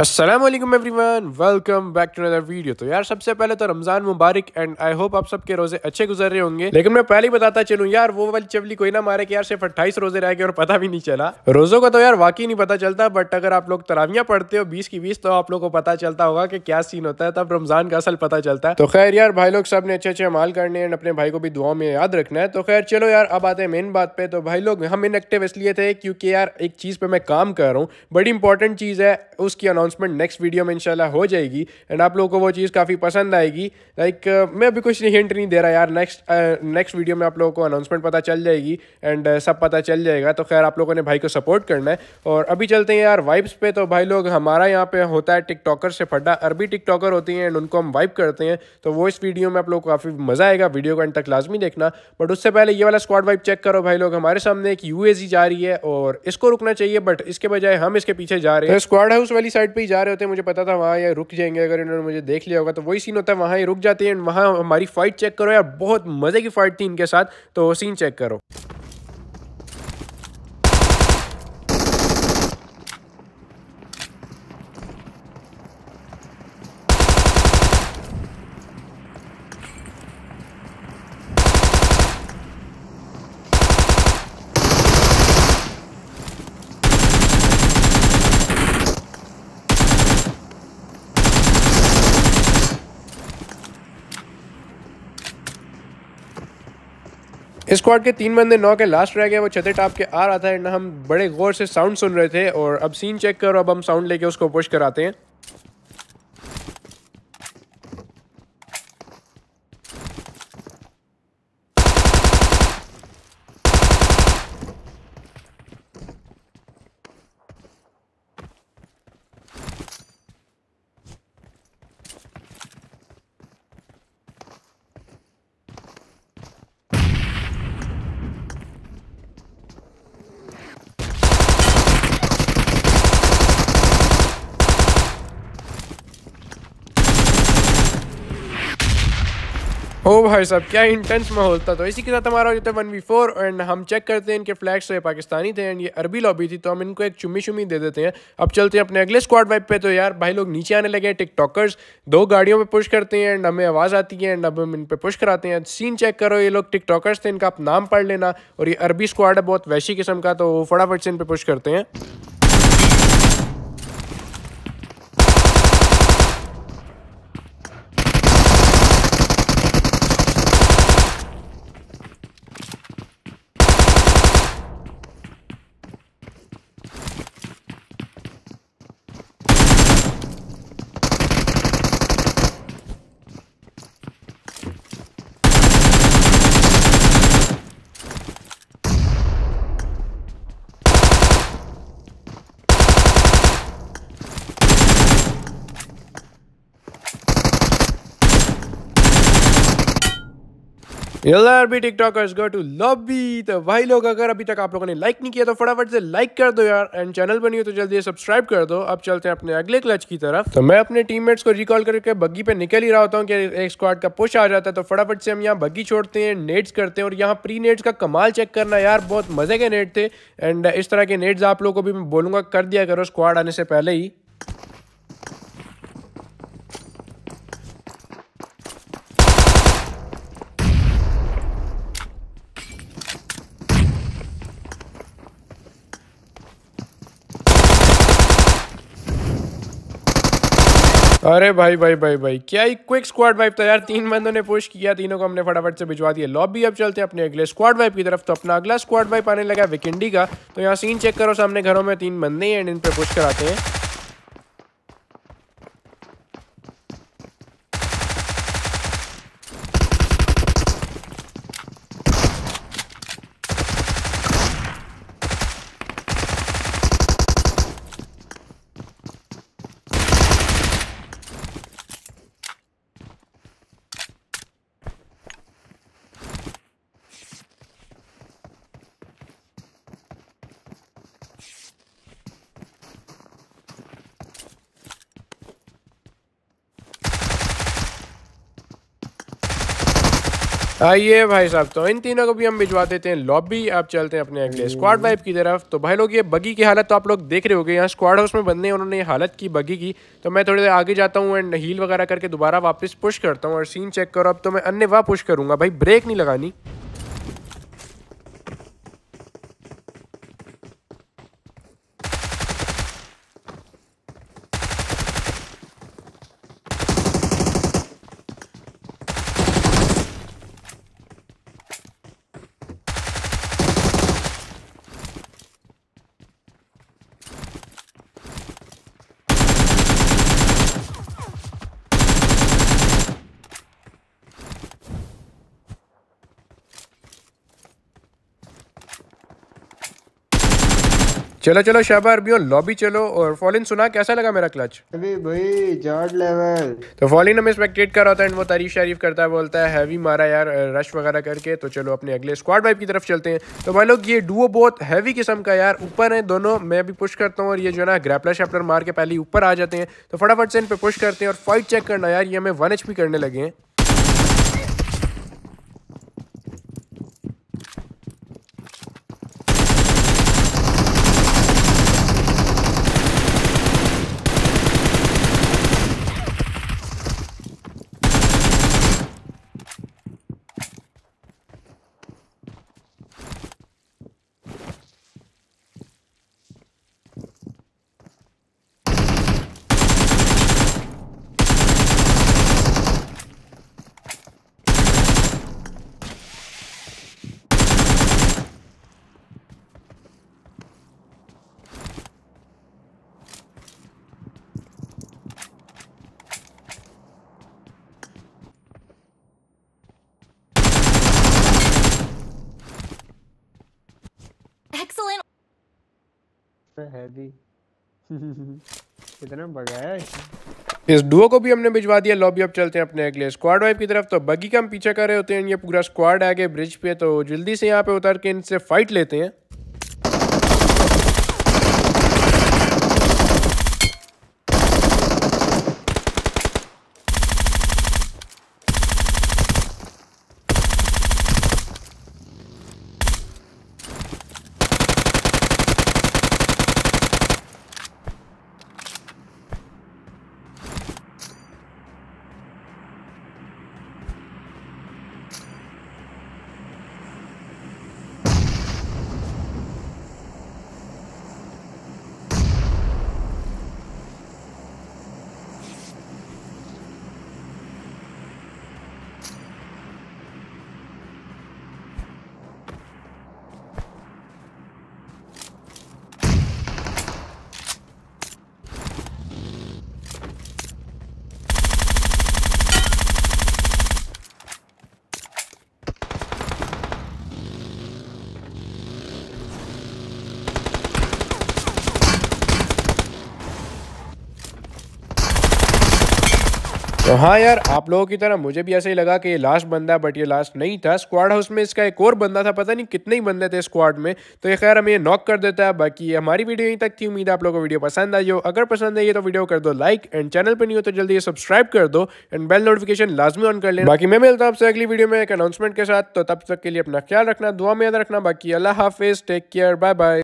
Aslam everyone welcome back to other video तो यार सबसे पहले तो रमज़ान मुबारक एंड आई होप आप सबके रोजे अच्छे गुजर रहे होंगे लेकिन मैं पहले ही बताता चलूँ यार वो वाली चवली कोई ना मारे कि यार सिर्फ अट्ठाईस रोजे रह गए और पता भी नहीं चला रोजों का तो यार वाकई नहीं पता चलता बट अगर आप लोग तरावियाँ पढ़ते हो बीस की बीस तो आप लोग को पता चलता होगा कि क्या सीन होता है तब रमज़ान का असल पता चलता है तो खैर यार भाई लोग सब ने अच्छे अच्छे माल करने एंड अपने भाई को भी दुआ में याद रखना है तो खैर चलो यार अब आते हैं मेन बात पे तो भाई लोग हम इनएक्टिव इसलिए थे क्योंकि यार एक चीज़ पे मैं काम कर रहा हूँ बड़ी इंपॉर्टेंट चीज़ है उसकी अनाउंसमेंट नेक्स्ट वीडियो में इंशाल्लाह हो जाएगी एंड आप लोगों को वो चीज़ काफ़ी पसंद आएगी लाइक like, uh, मैं अभी कुछ नहीं हिंट नहीं दे रहा यार नेक्स्ट नेक्स्ट वीडियो में आप लोगों को अनाउंसमेंट पता चल जाएगी एंड uh, सब पता चल जाएगा तो खैर आप लोगों ने भाई को सपोर्ट करना है और अभी चलते हैं यार वाइब्स पे तो भाई लोग हमारा यहाँ पे होता है टिकटॉकर से फटा अरबी टिकटॉकर होती हैं एंड उनको हम वाइप करते हैं तो वो इस वीडियो में आप लोग को काफ़ी मज़ा आएगा वीडियो को एंड तक लाजमी देखना बट उससे पहले ये वाला स्क्वाड वाइप चेक करो भाई लोग हमारे सामने एक यू जा रही है और इसको रुकना चाहिए बट इसके बजाय हम इसके पीछे जा रहे हैं स्क्वाड तो हाउस वाली साइड पे ही जा रहे होते हैं मुझे पता था वहाँ ये रुक जाएंगे अगर इन्होंने मुझे देख लिया होगा तो वही सीन होता है वहाँ ये रुक जाते हैं वहाँ हमारी फ़ाइट चेक करो यार बहुत मज़े की फ़ाइट थी इनके साथ तो सीन चेक करो स्क्वाड के तीन बंदे नौ के लास्ट रह गए वो छते टाप के आ रहा था एंड हम बड़े गौर से साउंड सुन रहे थे और अब सीन चेक कर अब हम साउंड लेके उसको पुश कराते हैं ओ भाई साहब क्या इंटेंस माहौल था तो इसी के साथ हमारा हो जाता है वन वी फोर एंड हम चेक करते हैं इनके फ्लैग्स तो ये पाकिस्तानी थे एंड ये अरबी लॉबी थी तो हम इनको एक चुम्मी शुमी दे देते हैं अब चलते हैं अपने अगले स्क्वाड वाइप पे तो यार भाई लोग नीचे आने लगे टिकटॉकर्स दो गाड़ियों पर पुश करते हैं एंड हमें आवाज़ आती है एंड अब हम इन पर पुश कराते हैं सीन चेक करो ये लोग टिकटॉकर्स थे इनका आप नाम पढ़ लेना और ये अरबी स्क्वाड है बहुत वैशी किस्म का तो फटाफट से इन पर पुश करते हैं यार भी टिकटॉकर्स गो टू लॉबी तो भाई लोग अगर अभी तक आप लोगों ने लाइक नहीं किया तो फटाफट से लाइक कर दो यार एंड चैनल बनी हो तो जल्दी सब्सक्राइब कर दो अब चलते हैं अपने अगले क्लच की तरफ तो मैं अपने टीममेट्स को रिकॉल करके बग्गी पे निकल ही रहा होता हूँ कि एक स्क्वाड का पुश आ जाता है तो फटाफट से हम यहाँ बग्गी छोड़ते हैं नेट्स करते हैं और यहाँ प्री नेट्स का कमाल चेक करना यार बहुत मजे के नेट थे एंड इस तरह के नेट्स आप लोग को भी मैं बोलूँगा कर दिया करो स्क्वाड आने से पहले ही अरे भाई भाई भाई भाई क्या ही क्विक स्क्वाड वाइप था यार तीन बंदों ने पुश किया तीनों को हमने फटाफट से भिजवा दिया लॉबी अब चलते हैं अपने अगले स्क्वाड वाइप की तरफ तो अपना अगला स्क्वाड वाइप आने लगा विकिंडी का तो यहाँ सीन चेक करो सामने घरों में तीन बंदे हैं एंड इन पे पुश कराते हैं आइए भाई साहब तो इन तीनों को भी हम भिजवा देते हैं लॉबी आप चलते हैं अपने अगले स्क्वाड वाइप की तरफ तो भाई लोग ये बगी की हालत तो आप लोग देख रहे हो गए यहाँ स्क्वाड हाउस में बंदे उन्होंने हालत की बगी की तो मैं थोड़ी देर आगे जाता हूँ एंड हील वगैरह करके दोबारा वापस पुश करता हूँ और सीन चेक करो अब तो मैं अन्य वाह पुश करूँगा भाई ब्रेक नहीं लगानी चलो चलो शाबार अरबियो लॉबी चलो और फॉलिन सुना कैसा लगा मेरा क्लच अभी भाई जॉर्ड लेवल तो फॉलिन हमें स्पेक्टेट कर रहा था एंड वो तारीफ शारीफ करता है बोलता है हैवी मारा यार रश वगैरह करके तो चलो अपने अगले स्क्वाड वाइप की तरफ चलते हैं तो भाई लोग ये डुओ बहुत हैवी किस्म का यार ऊपर है दोनों मैं भी पुश करता हूँ और ये जो ना ग्रैपलर शैपलर मार के पहले ऊपर आ जाते हैं तो फटाफट से इन पे पुश करते हैं और फाइट चेक करना यार ये हमें वन एच करने लगे हैं कितना इस डुओ को भी हमने भिजवा दिया लॉबी अब चलते हैं अपने अगले स्क्वाड वाइप की तरफ तो बगी का हम पीछे कर रहे होते हैं ये पूरा स्क्वाड आ ब्रिज पे तो जल्दी से यहाँ पे उतर के इनसे फाइट लेते हैं तो हाँ यार आप लोगों की तरह मुझे भी ऐसा ही लगा कि ये लास्ट बंदा बट ये लास्ट नहीं था स्क्वाड हाउस में इसका एक और बंदा था पता नहीं कितने ही बंदे थे स्क्वाड में तो ये खैर हमें नॉक कर देता है बाकी ये हमारी वीडियो यहीं तक थी उम्मीद आप लोगों को वीडियो पसंद आई हो अगर पसंद आई है तो वीडियो कर दो लाइक एंड चैनल पर नहीं हो तो जल्दी सब्सक्राइब कर दो एंड बेल नोटिफिकेशन लाजमी ऑन कर लेना बाकी मैं मिलता हूँ आपसे अगली वीडियो में एक अनाउंसमेंट के साथ तो तब तक के लिए अपना ख्याल रखना दुआ में याद रखना बाकी अल्लाह हाफिज टेक केयर बाय बाय